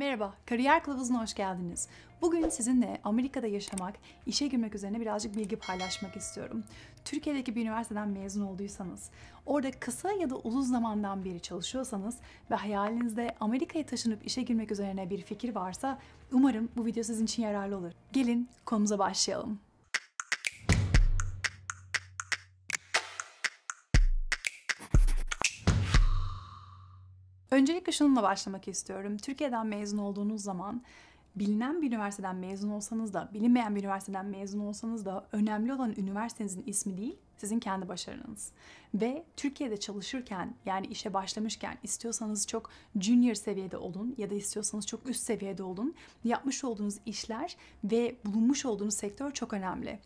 Merhaba, Kariyer Kılavuzu'na hoş geldiniz. Bugün sizinle Amerika'da yaşamak, işe girmek üzerine birazcık bilgi paylaşmak istiyorum. Türkiye'deki bir üniversiteden mezun olduysanız, orada kısa ya da uzun zamandan beri çalışıyorsanız ve hayalinizde Amerika'ya taşınıp işe girmek üzerine bir fikir varsa umarım bu video sizin için yararlı olur. Gelin konumuza başlayalım. Öncelikle şununla başlamak istiyorum. Türkiye'den mezun olduğunuz zaman bilinen bir üniversiteden mezun olsanız da, bilinmeyen bir üniversiteden mezun olsanız da önemli olan üniversitenizin ismi değil, sizin kendi başarınız. Ve Türkiye'de çalışırken yani işe başlamışken istiyorsanız çok junior seviyede olun ya da istiyorsanız çok üst seviyede olun. Yapmış olduğunuz işler ve bulunmuş olduğunuz sektör çok önemli.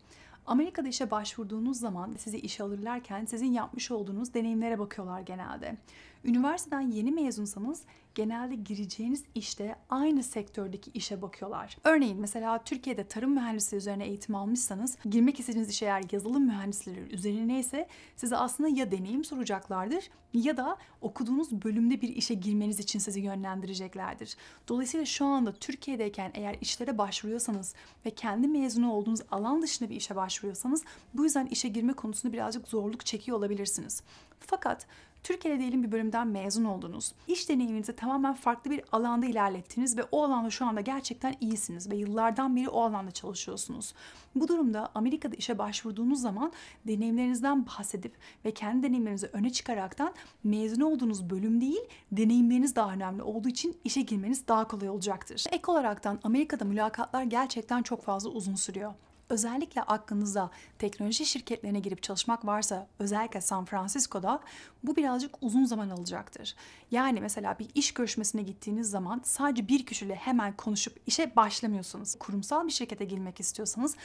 Amerika'da işe başvurduğunuz zaman sizi iş alırlarken sizin yapmış olduğunuz deneyimlere bakıyorlar genelde. Üniversiteden yeni mezunsanız genelde gireceğiniz işte aynı sektördeki işe bakıyorlar. Örneğin mesela Türkiye'de tarım mühendisliği üzerine eğitim almışsanız girmek istediğiniz işe eğer yazılım mühendisleri üzerine ise size aslında ya deneyim soracaklardır ya da okuduğunuz bölümde bir işe girmeniz için sizi yönlendireceklerdir. Dolayısıyla şu anda Türkiye'deyken eğer işlere başvuruyorsanız ve kendi mezunu olduğunuz alan dışında bir işe başvuruyorsanız bu yüzden işe girme konusunda birazcık zorluk çekiyor olabilirsiniz. Fakat Türkiye'de diyelim bir bölümden mezun oldunuz. İş deneyiminizi tamamen farklı bir alanda ilerlettiniz ve o alanda şu anda gerçekten iyisiniz ve yıllardan beri o alanda çalışıyorsunuz. Bu durumda Amerika'da işe başvurduğunuz zaman deneyimlerinizden bahsedip ve kendi deneyimlerinizi öne çıkaraktan mezun olduğunuz bölüm değil, deneyimleriniz daha önemli olduğu için işe girmeniz daha kolay olacaktır. Ek olaraktan Amerika'da mülakatlar gerçekten çok fazla uzun sürüyor. Özellikle aklınıza teknoloji şirketlerine girip çalışmak varsa özellikle San Francisco'da bu birazcık uzun zaman alacaktır. Yani mesela bir iş görüşmesine gittiğiniz zaman sadece bir kişiyle hemen konuşup işe başlamıyorsunuz. Kurumsal bir şirkete girmek istiyorsanız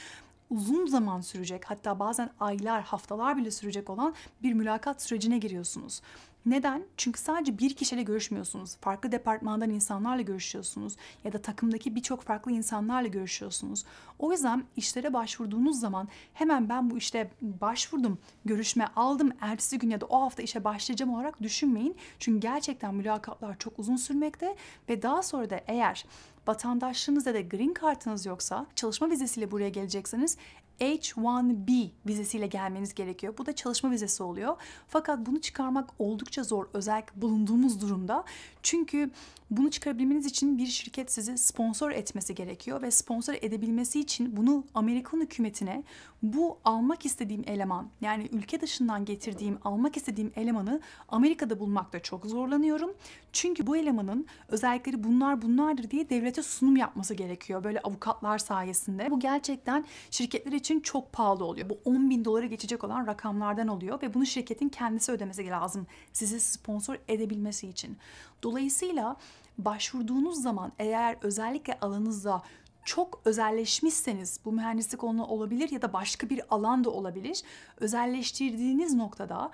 uzun zaman sürecek hatta bazen aylar haftalar bile sürecek olan bir mülakat sürecine giriyorsunuz. Neden? Çünkü sadece bir kişiyle görüşmüyorsunuz. Farklı departmandan insanlarla görüşüyorsunuz ya da takımdaki birçok farklı insanlarla görüşüyorsunuz. O yüzden işlere başvurduğunuz zaman hemen ben bu işte başvurdum, görüşme aldım, ertesi gün ya da o hafta işe başlayacağım olarak düşünmeyin. Çünkü gerçekten mülakatlar çok uzun sürmekte ve daha sonra da eğer vatandaşlığınızda da green kartınız yoksa çalışma vizesiyle buraya gelecekseniz H1B vizesiyle gelmeniz gerekiyor. Bu da çalışma vizesi oluyor. Fakat bunu çıkarmak oldukça zor özellikle bulunduğumuz durumda. Çünkü bunu çıkarabilmeniz için bir şirket sizi sponsor etmesi gerekiyor ve sponsor edebilmesi için bunu Amerikan hükümetine bu almak istediğim eleman yani ülke dışından getirdiğim almak istediğim elemanı Amerika'da bulmakta çok zorlanıyorum. Çünkü bu elemanın özellikleri bunlar bunlardır diye devlete sunum yapması gerekiyor böyle avukatlar sayesinde. Bu gerçekten şirketler için çok pahalı oluyor. Bu 10 bin dolara geçecek olan rakamlardan oluyor ve bunu şirketin kendisi ödemesi lazım sizi sponsor edebilmesi için. Dolayısıyla başvurduğunuz zaman eğer özellikle alanınızda çok özelleşmişseniz bu mühendislik konu olabilir ya da başka bir alan da olabilir. Özelleştirdiğiniz noktada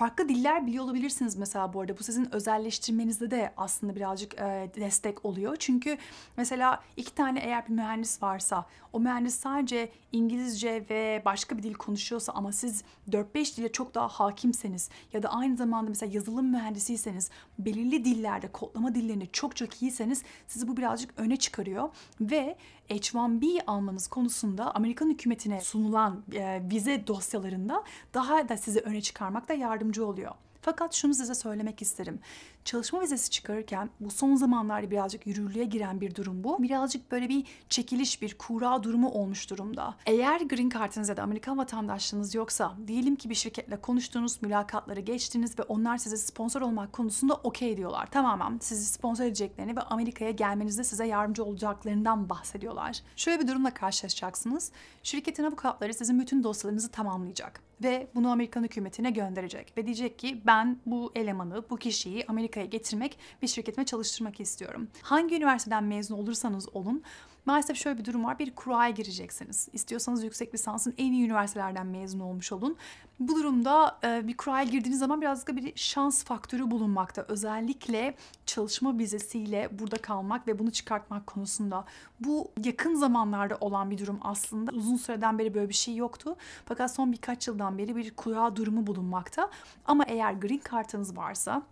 Farklı diller biliyor olabilirsiniz mesela bu arada. Bu sizin özelleştirmenizde de aslında birazcık e, destek oluyor. Çünkü mesela iki tane eğer bir mühendis varsa o mühendis sadece İngilizce ve başka bir dil konuşuyorsa ama siz 4-5 dile çok daha hakimseniz ya da aynı zamanda mesela yazılım mühendisiyseniz belirli dillerde kodlama dillerini çok çok iyiyseniz sizi bu birazcık öne çıkarıyor ve H1B almanız konusunda Amerikan hükümetine sunulan e, vize dosyalarında daha da sizi öne çıkarmakta yardımcı yardımcı oluyor. Fakat şunu size söylemek isterim. Çalışma vizesi çıkarırken bu son zamanlarda birazcık yürürlüğe giren bir durum bu. Birazcık böyle bir çekiliş, bir kura durumu olmuş durumda. Eğer green Kartınızda da Amerikan vatandaşlığınız yoksa, diyelim ki bir şirketle konuştuğunuz mülakatları geçtiniz ve onlar size sponsor olmak konusunda okey diyorlar. Tamamen sizi sponsor edeceklerini ve Amerika'ya gelmenizde size yardımcı olacaklarından bahsediyorlar. Şöyle bir durumla karşılaşacaksınız. Şirketin avukatları sizin bütün dosyalarınızı tamamlayacak ve bunu Amerikan hükümetine gönderecek ve diyecek ki ben bu elemanı, bu kişiyi Amerika'ya getirmek ve şirketime çalıştırmak istiyorum. Hangi üniversiteden mezun olursanız olun Maalesef şöyle bir durum var. Bir kuraya gireceksiniz. İstiyorsanız yüksek lisansın en iyi üniversitelerden mezun olmuş olun. Bu durumda e, bir kuraya girdiğiniz zaman birazcık bir şans faktörü bulunmakta. Özellikle çalışma vizesiyle burada kalmak ve bunu çıkartmak konusunda. Bu yakın zamanlarda olan bir durum aslında. Uzun süreden beri böyle bir şey yoktu. Fakat son birkaç yıldan beri bir kura durumu bulunmakta. Ama eğer green kartınız varsa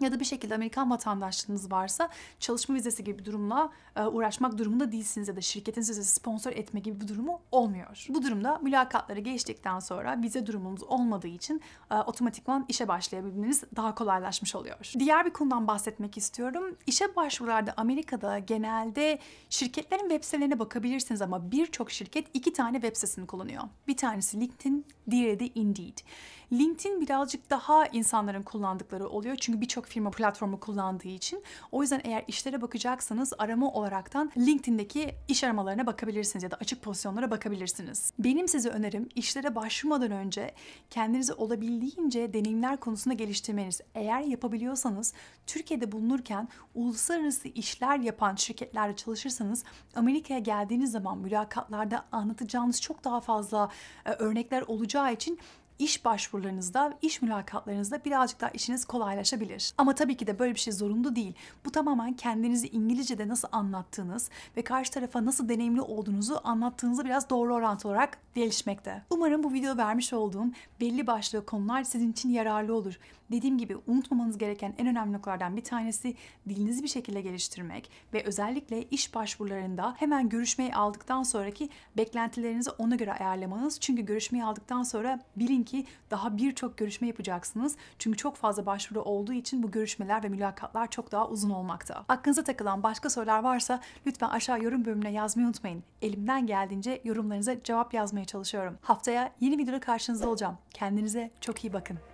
ya da bir şekilde Amerikan vatandaşlığınız varsa çalışma vizesi gibi bir durumla e, uğraşmak durumunda değilsiniz ya da şirketin size sponsor etme gibi bir durumu olmuyor. Bu durumda mülakatları geçtikten sonra vize durumumuz olmadığı için e, otomatikman işe başlayabilmeniz daha kolaylaşmış oluyor. Diğer bir konudan bahsetmek istiyorum. İşe başvurularda Amerika'da genelde şirketlerin web sitelerine bakabilirsiniz ama birçok şirket iki tane web sitesini kullanıyor. Bir tanesi LinkedIn, diğeri de Indeed. LinkedIn birazcık daha insanların kullandıkları oluyor çünkü birçok firma platformu kullandığı için. O yüzden eğer işlere bakacaksanız arama olaraktan LinkedIn'deki iş aramalarına bakabilirsiniz ya da açık pozisyonlara bakabilirsiniz. Benim size önerim işlere başvurmadan önce kendinizi olabildiğince deneyimler konusunda geliştirmeniz. Eğer yapabiliyorsanız Türkiye'de bulunurken uluslararası işler yapan şirketlerde çalışırsanız Amerika'ya geldiğiniz zaman mülakatlarda anlatacağınız çok daha fazla e, örnekler olacağı için iş başvurularınızda, iş mülakatlarınızda birazcık daha işiniz kolaylaşabilir. Ama tabii ki de böyle bir şey zorunlu değil. Bu tamamen kendinizi İngilizce'de nasıl anlattığınız ve karşı tarafa nasıl deneyimli olduğunuzu anlattığınızı biraz doğru orantı olarak gelişmekte. Umarım bu video vermiş olduğum belli başlı konular sizin için yararlı olur. Dediğim gibi unutmamanız gereken en önemli noktalardan bir tanesi dilinizi bir şekilde geliştirmek ve özellikle iş başvurularında hemen görüşmeyi aldıktan sonraki beklentilerinizi ona göre ayarlamanız. Çünkü görüşmeyi aldıktan sonra bilin ki daha birçok görüşme yapacaksınız. Çünkü çok fazla başvuru olduğu için bu görüşmeler ve mülakatlar çok daha uzun olmakta. Aklınıza takılan başka sorular varsa lütfen aşağı yorum bölümüne yazmayı unutmayın. Elimden geldiğince yorumlarınıza cevap yazmaya çalışıyorum. Haftaya yeni videoda karşınızda olacağım. Kendinize çok iyi bakın.